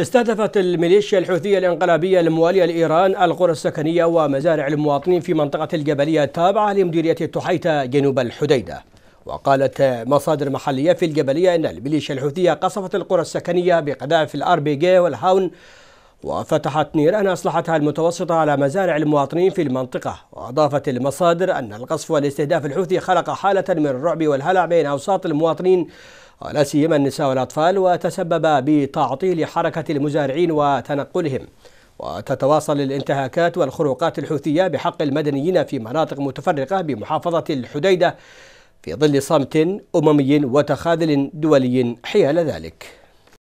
استهدفت الميليشيا الحوثية الانقلابية الموالية لإيران القرى السكنية ومزارع المواطنين في منطقة الجبلية التابعة لمديرية التحيتة جنوب الحديدة وقالت مصادر محلية في الجبلية أن الميليشيا الحوثية قصفت القرى السكنية بقذائف الار بي جي والهاون وفتحت نيران أسلحتها المتوسطة على مزارع المواطنين في المنطقة وأضافت المصادر أن القصف والاستهداف الحوثي خلق حالة من الرعب والهلع بين أوساط المواطنين ولا سيما النساء والأطفال وتسبب بتعطيل حركة المزارعين وتنقلهم وتتواصل الانتهاكات والخروقات الحوثية بحق المدنيين في مناطق متفرقة بمحافظة الحديدة في ظل صمت أممي وتخاذل دولي حيال ذلك